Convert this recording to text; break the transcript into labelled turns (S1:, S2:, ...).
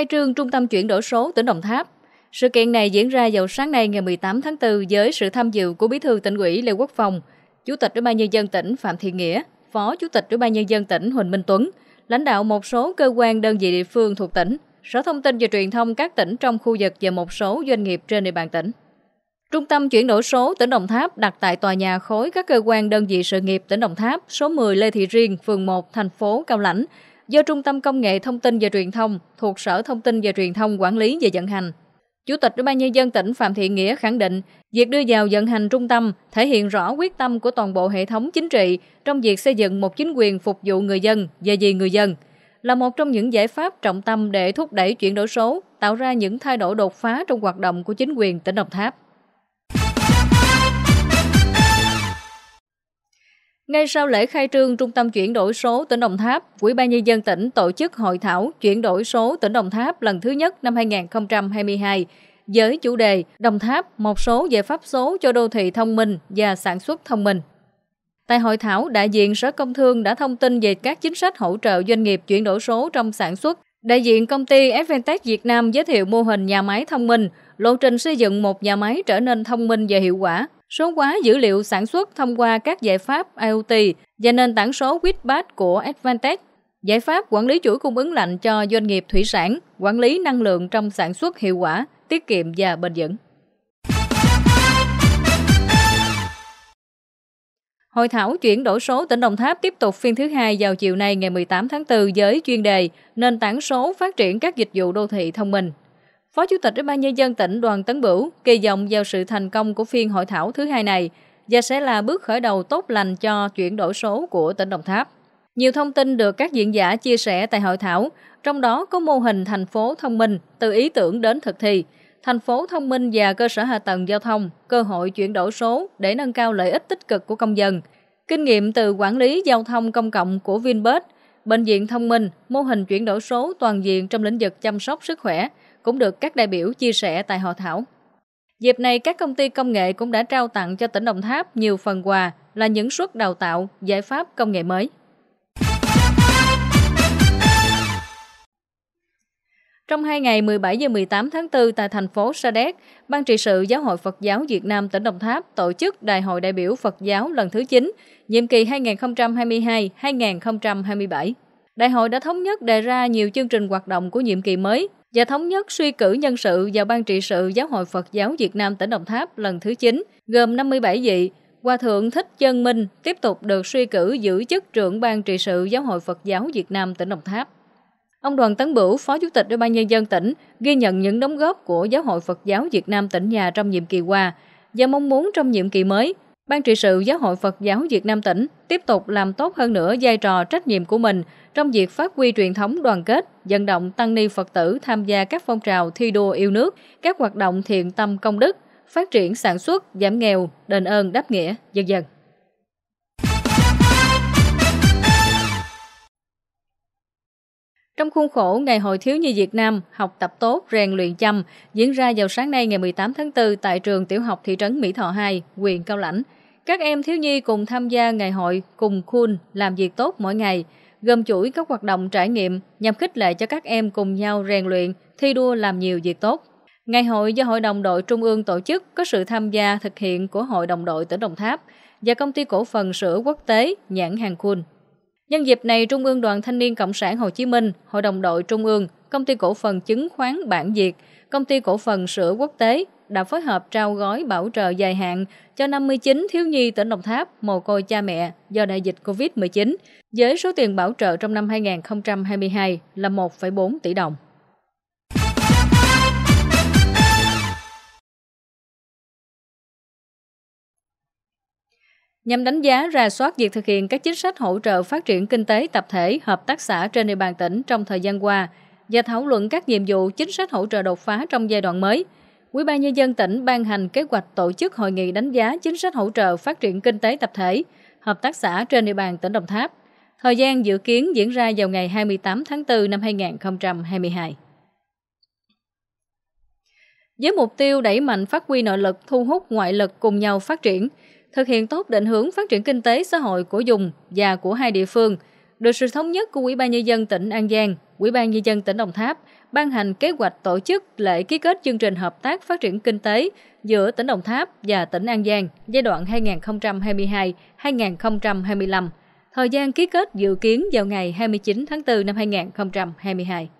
S1: khai trương Trung tâm chuyển đổi số tỉnh Đồng Tháp. Sự kiện này diễn ra vào sáng nay ngày 18 tháng 4 với sự tham dự của Bí thư tỉnh ủy Lê Quốc Phòng, Chủ tịch Ủy ban nhân dân tỉnh Phạm Thị Nghĩa, Phó Chủ tịch Ủy ban nhân dân tỉnh Huỳnh Minh Tuấn, lãnh đạo một số cơ quan đơn vị địa phương thuộc tỉnh, Sở Thông tin và Truyền thông các tỉnh trong khu vực và một số doanh nghiệp trên địa bàn tỉnh. Trung tâm chuyển đổi số tỉnh Đồng Tháp đặt tại tòa nhà khối các cơ quan đơn vị sự nghiệp tỉnh Đồng Tháp, số 10 Lê Thị Riêng, phường 1, thành phố Cao Lãnh, do Trung tâm Công nghệ Thông tin và Truyền thông thuộc Sở Thông tin và Truyền thông quản lý và vận hành. Chủ tịch Ủy ban nhân dân tỉnh Phạm Thị Nghĩa khẳng định, việc đưa vào vận hành trung tâm thể hiện rõ quyết tâm của toàn bộ hệ thống chính trị trong việc xây dựng một chính quyền phục vụ người dân và vì người dân là một trong những giải pháp trọng tâm để thúc đẩy chuyển đổi số, tạo ra những thay đổi đột phá trong hoạt động của chính quyền tỉnh Đồng Tháp. Ngay sau lễ khai trương Trung tâm chuyển đổi số tỉnh Đồng Tháp, Ủy ban nhân dân tỉnh tổ chức hội thảo chuyển đổi số tỉnh Đồng Tháp lần thứ nhất năm 2022 với chủ đề Đồng Tháp một số giải pháp số cho đô thị thông minh và sản xuất thông minh. Tại hội thảo, đại diện Sở Công Thương đã thông tin về các chính sách hỗ trợ doanh nghiệp chuyển đổi số trong sản xuất. Đại diện công ty Advantech Việt Nam giới thiệu mô hình nhà máy thông minh, lộ trình xây dựng một nhà máy trở nên thông minh và hiệu quả Số hóa dữ liệu sản xuất thông qua các giải pháp IoT và nền tảng số Witbat của Advantech. Giải pháp quản lý chuỗi cung ứng lạnh cho doanh nghiệp thủy sản, quản lý năng lượng trong sản xuất hiệu quả, tiết kiệm và bền vững. Hội thảo chuyển đổi số tỉnh Đồng Tháp tiếp tục phiên thứ hai vào chiều nay ngày 18 tháng 4 với chuyên đề Nền tảng số phát triển các dịch vụ đô thị thông minh. Phó Chủ tịch Ủy ban Nhân dân tỉnh Đoàn Tấn Bửu kỳ vọng vào sự thành công của phiên hội thảo thứ hai này và sẽ là bước khởi đầu tốt lành cho chuyển đổi số của tỉnh Đồng Tháp. Nhiều thông tin được các diễn giả chia sẻ tại hội thảo, trong đó có mô hình thành phố thông minh từ ý tưởng đến thực thi, thành phố thông minh và cơ sở hạ tầng giao thông, cơ hội chuyển đổi số để nâng cao lợi ích tích cực của công dân, kinh nghiệm từ quản lý giao thông công cộng của Vinbus, bệnh viện thông minh, mô hình chuyển đổi số toàn diện trong lĩnh vực chăm sóc sức khỏe, cũng được các đại biểu chia sẻ tại hội thảo. Dịp này, các công ty công nghệ cũng đã trao tặng cho tỉnh Đồng Tháp nhiều phần quà là những suất đào tạo, giải pháp công nghệ mới. Trong hai ngày 17 và 18 tháng 4 tại thành phố Sa Đéc, Ban trị sự Giáo hội Phật giáo Việt Nam tỉnh Đồng Tháp tổ chức Đại hội đại biểu Phật giáo lần thứ 9, nhiệm kỳ 2022-2027. Đại hội đã thống nhất đề ra nhiều chương trình hoạt động của nhiệm kỳ mới và thống nhất suy cử nhân sự vào Ban trị sự Giáo hội Phật giáo Việt Nam tỉnh Đồng Tháp lần thứ 9, gồm 57 vị. Hòa Thượng Thích Chân Minh tiếp tục được suy cử giữ chức trưởng Ban trị sự Giáo hội Phật giáo Việt Nam tỉnh Đồng Tháp. Ông Đoàn Tấn Bửu, Phó Chủ tịch Ủy ban Nhân dân tỉnh, ghi nhận những đóng góp của Giáo hội Phật giáo Việt Nam tỉnh nhà trong nhiệm kỳ qua và mong muốn trong nhiệm kỳ mới, Ban trị sự Giáo hội Phật giáo Việt Nam tỉnh tiếp tục làm tốt hơn nữa vai trò trách nhiệm của mình trong việc phát huy truyền thống đoàn kết, vận động tăng ni Phật tử tham gia các phong trào thi đua yêu nước, các hoạt động thiện tâm công đức, phát triển sản xuất, giảm nghèo, đền ơn đáp nghĩa, dân dân. Trong khuôn khổ Ngày Hội Thiếu Nhi Việt Nam học tập tốt, rèn luyện chăm diễn ra vào sáng nay ngày 18 tháng 4 tại trường tiểu học thị trấn Mỹ Thọ 2, huyện Cao Lãnh, các em thiếu nhi cùng tham gia ngày hội cùng khuôn làm việc tốt mỗi ngày, gồm chuỗi các hoạt động trải nghiệm nhằm khích lệ cho các em cùng nhau rèn luyện, thi đua làm nhiều việc tốt. Ngày hội do Hội đồng đội Trung ương tổ chức có sự tham gia thực hiện của Hội đồng đội tỉnh Đồng Tháp và Công ty Cổ phần Sữa Quốc tế nhãn hàng khuôn. Nhân dịp này, Trung ương Đoàn Thanh niên Cộng sản Hồ Chí Minh, Hội đồng đội Trung ương, Công ty Cổ phần Chứng khoán Bản Việt công ty cổ phần sữa quốc tế đã phối hợp trao gói bảo trợ dài hạn cho 59 thiếu nhi tỉnh Đồng Tháp mồ côi cha mẹ do đại dịch COVID-19 với số tiền bảo trợ trong năm 2022 là 1,4 tỷ đồng. nhằm đánh giá ra soát việc thực hiện các chính sách hỗ trợ phát triển kinh tế tập thể hợp tác xã trên địa bàn tỉnh trong thời gian qua và thảo luận các nhiệm vụ chính sách hỗ trợ đột phá trong giai đoạn mới. Ủy ban nhân dân tỉnh ban hành kế hoạch tổ chức hội nghị đánh giá chính sách hỗ trợ phát triển kinh tế tập thể, hợp tác xã trên địa bàn tỉnh Đồng Tháp. Thời gian dự kiến diễn ra vào ngày 28 tháng 4 năm 2022. Với mục tiêu đẩy mạnh phát huy nội lực, thu hút ngoại lực cùng nhau phát triển, thực hiện tốt định hướng phát triển kinh tế xã hội của vùng và của hai địa phương, được sự thống nhất của Ủy ban nhân dân tỉnh An Giang Ủy ban Nhân dân tỉnh Đồng Tháp ban hành kế hoạch tổ chức lễ ký kết chương trình hợp tác phát triển kinh tế giữa tỉnh Đồng Tháp và tỉnh An Giang giai đoạn 2022-2025. Thời gian ký kết dự kiến vào ngày 29 tháng 4 năm 2022.